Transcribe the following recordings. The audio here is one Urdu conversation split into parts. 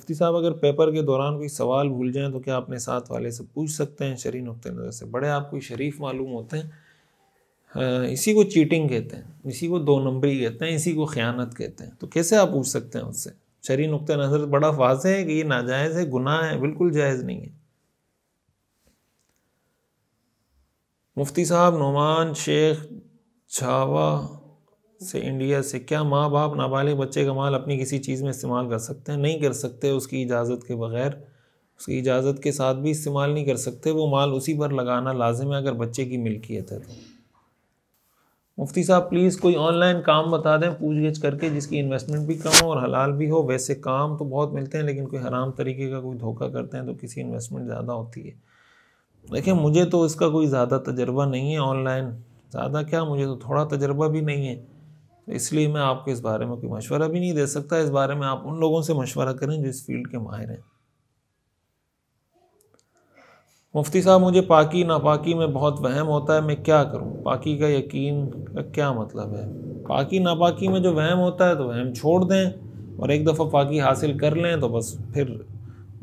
مفتی صاحب اگر پیپر کے دوران کوئی سوال بھول جائیں تو کیا اپنے ساتھ والے سے پوچھ سکتے ہیں شری نقطۂ نظر سے بڑے آپ کو شریف معلوم ہوتے ہیں اسی کو چیٹنگ کہتے ہیں اسی کو دو نمبری کہتے ہیں اسی کو خیانت کہتے ہیں تو کیسے آپ پوچھ سکتے ہیں اس سے شری نقطۂ نظر بڑا واضح ہے کہ یہ ناجائز ہے گناہ ہے بالکل جائز نہیں ہے مفتی صاحب نعمان شیخ چھاوا سے انڈیا سے کیا ماں باپ نابالغ بچے کا مال اپنی کسی چیز میں استعمال کر سکتے ہیں نہیں کر سکتے اس کی اجازت کے بغیر اس کی اجازت کے ساتھ بھی استعمال نہیں کر سکتے وہ مال اسی پر لگانا لازم ہے اگر بچے کی ملکیت ہے تو مفتی صاحب پلیز کوئی آن لائن کام بتا دیں پوچھ گچھ کر کے جس کی انویسٹمنٹ بھی کم ہو اور حلال بھی ہو ویسے کام تو بہت ملتے ہیں لیکن کوئی حرام طریقے کا کوئی دھوکہ کرتے ہیں تو کسی انویسٹمنٹ زیادہ ہوتی ہے دیکھیں مجھے تو اس کا کوئی زیادہ تجربہ نہیں ہے آن لائن زیادہ کیا مجھے تو تھوڑا تجربہ بھی نہیں ہے اس لیے میں آپ کو اس بارے میں کوئی مشورہ بھی نہیں دے سکتا اس بارے میں آپ ان لوگوں سے مشورہ کریں جو اس فیلڈ کے ماہر ہیں مفتی صاحب مجھے پاکی ناپاکی میں بہت وہم ہوتا ہے میں کیا کروں پاکی کا یقین کا کیا مطلب ہے پاکی ناپاکی میں جو وہم ہوتا ہے تو وہم چھوڑ دیں اور ایک دفعہ پاکی حاصل کر لیں تو بس پھر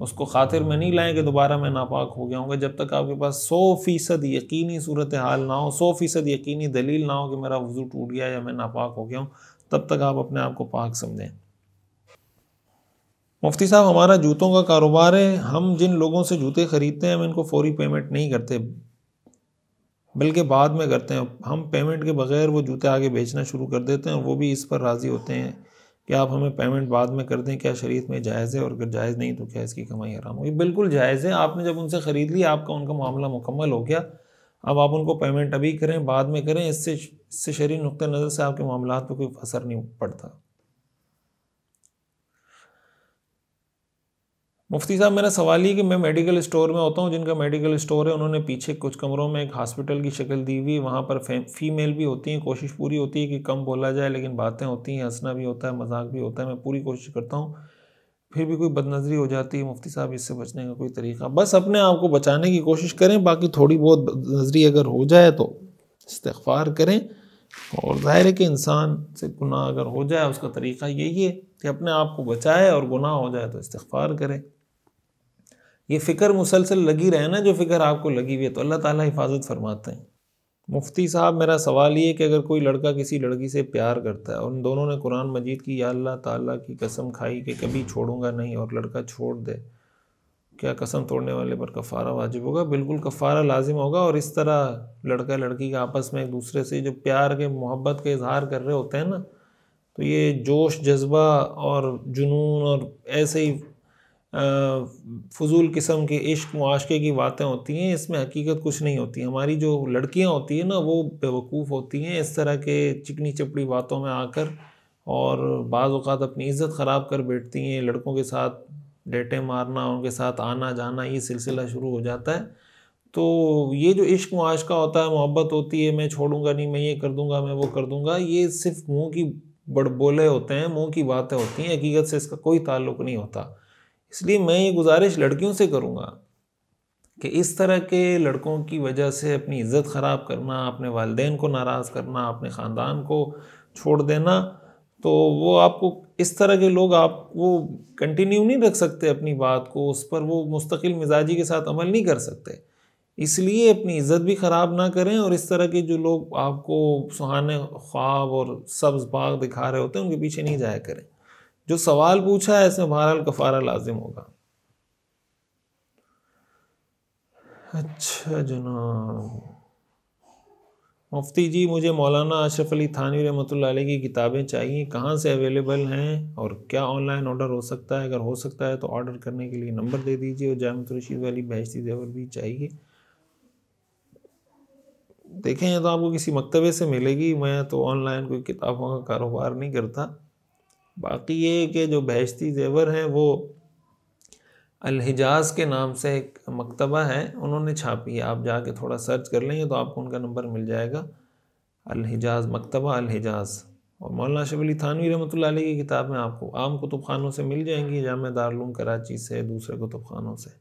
اس کو خاطر میں نہیں لائیں کہ دوبارہ میں ناپاک ہو گیا ہوں گا جب تک آپ کے پاس سو فیصد یقینی صورت حال نہ ہو سو فیصد یقینی دلیل نہ ہو کہ میرا وضو ٹوٹ گیا یا میں ناپاک ہو گیا ہوں تب تک آپ اپنے آپ کو پاک سمجھیں مفتی صاحب ہمارا جوتوں کا کاروبار ہے ہم جن لوگوں سے جوتے خریدتے ہیں ہم ان کو فوری پیمنٹ نہیں کرتے بلکہ بعد میں کرتے ہیں ہم پیمنٹ کے بغیر وہ جوتے آگے بیچنا شروع کر دیتے ہیں وہ بھی اس پر راضی ہوتے ہیں کہ آپ ہمیں پیمنٹ بعد میں کر دیں کیا شریعت میں جائز ہے اور اگر جائز نہیں تو کیا اس کی کمائی حرام ہو بالکل جائز ہے آپ نے جب ان سے خرید لی آپ کا ان کا معاملہ مکمل ہو گیا اب آپ ان کو پیمنٹ ابھی کریں بعد میں کریں اس سے اس سے شرعی نقطۂ نظر سے آپ کے معاملات پہ کوئی اثر نہیں پڑتا مفتی صاحب میرا سوال یہ کہ میں میڈیکل اسٹور میں ہوتا ہوں جن کا میڈیکل اسٹور ہے انہوں نے پیچھے کچھ کمروں میں ایک ہاسپٹل کی شکل دی ہوئی وہاں پر فیمیل بھی ہوتی ہیں کوشش پوری ہوتی ہے کہ کم بولا جائے لیکن باتیں ہوتی ہیں ہنسنا بھی ہوتا ہے مذاق بھی ہوتا ہے میں پوری کوشش کرتا ہوں پھر بھی کوئی بد نظری ہو جاتی ہے مفتی صاحب اس سے بچنے کا کوئی طریقہ بس اپنے آپ کو بچانے کی کوشش کریں باقی تھوڑی بہت بد نظری اگر ہو جائے تو استغفار کریں اور ظاہر ہے کہ انسان سے گناہ اگر ہو جائے اس کا طریقہ یہی ہے کہ اپنے آپ کو بچائے اور گناہ ہو جائے تو استغفار کرے یہ فکر مسلسل لگی رہے نا جو فکر آپ کو لگی ہوئی ہے تو اللہ تعالیٰ حفاظت فرماتے ہیں مفتی صاحب میرا سوال یہ کہ اگر کوئی لڑکا کسی لڑکی سے پیار کرتا ہے اور ان دونوں نے قرآن مجید کی یا اللہ تعالیٰ کی قسم کھائی کہ کبھی چھوڑوں گا نہیں اور لڑکا چھوڑ دے کیا قسم توڑنے والے پر کفارہ واجب ہوگا بالکل کفارہ لازم ہوگا اور اس طرح لڑکا لڑکی کے آپس میں ایک دوسرے سے جو پیار کے محبت کے اظہار کر رہے ہوتے ہیں نا تو یہ جوش جذبہ اور جنون اور ایسے ہی فضول قسم کے عشق معاشقے کی باتیں ہوتی ہیں اس میں حقیقت کچھ نہیں ہوتی ہماری جو لڑکیاں ہوتی ہیں نا وہ بیوقوف ہوتی ہیں اس طرح کے چکنی چپڑی باتوں میں آ کر اور بعض اوقات اپنی عزت خراب کر بیٹھتی ہیں لڑکوں کے ساتھ ڈیٹے مارنا ان کے ساتھ آنا جانا یہ سلسلہ شروع ہو جاتا ہے تو یہ جو عشق معاشقہ ہوتا ہے محبت ہوتی ہے میں چھوڑوں گا نہیں میں یہ کر دوں گا میں وہ کر دوں گا یہ صرف منہ کی بڑ بولے ہوتے ہیں منہ کی باتیں ہوتی ہیں حقیقت سے اس کا کوئی تعلق نہیں ہوتا اس لیے میں یہ گزارش لڑکیوں سے کروں گا کہ اس طرح کے لڑکوں کی وجہ سے اپنی عزت خراب کرنا اپنے والدین کو ناراض کرنا اپنے خاندان کو چھوڑ دینا تو وہ آپ کو اس طرح کے لوگ آپ وہ کنٹینیو نہیں رکھ سکتے اپنی بات کو اس پر وہ مستقل مزاجی کے ساتھ عمل نہیں کر سکتے اس لیے اپنی عزت بھی خراب نہ کریں اور اس طرح کے جو لوگ آپ کو سہانے خواب اور سبز باغ دکھا رہے ہوتے ہیں ان کے پیچھے نہیں جایا کریں جو سوال پوچھا ہے اس میں بہرحال کفارہ لازم ہوگا اچھا جناب مفتی جی مجھے مولانا اشرف علی تھانی رحمۃ اللہ علیہ کی کتابیں چاہیے کہاں سے اویلیبل ہیں اور کیا آن لائن آڈر ہو سکتا ہے اگر ہو سکتا ہے تو آڈر کرنے کے لیے نمبر دے دیجیے اور جامع رشید والی بہشتی زیور بھی چاہیے دیکھیں تو آپ کو کسی مکتبے سے ملے گی میں تو آن لائن کوئی کتابوں کا کاروبار نہیں کرتا باقی یہ کہ جو بہشتی زیور ہیں وہ الحجاز کے نام سے ایک مکتبہ ہے انہوں نے چھاپی ہے آپ جا کے تھوڑا سرچ کر لیں گے تو آپ کو ان کا نمبر مل جائے گا الحجاز مکتبہ الحجاز اور مولانا شب علی تھانوی رحمۃ اللہ علیہ کی کتابیں آپ کو عام کتب خانوں سے مل جائیں گی جامعہ دارالعلوم کراچی سے دوسرے کتب خانوں سے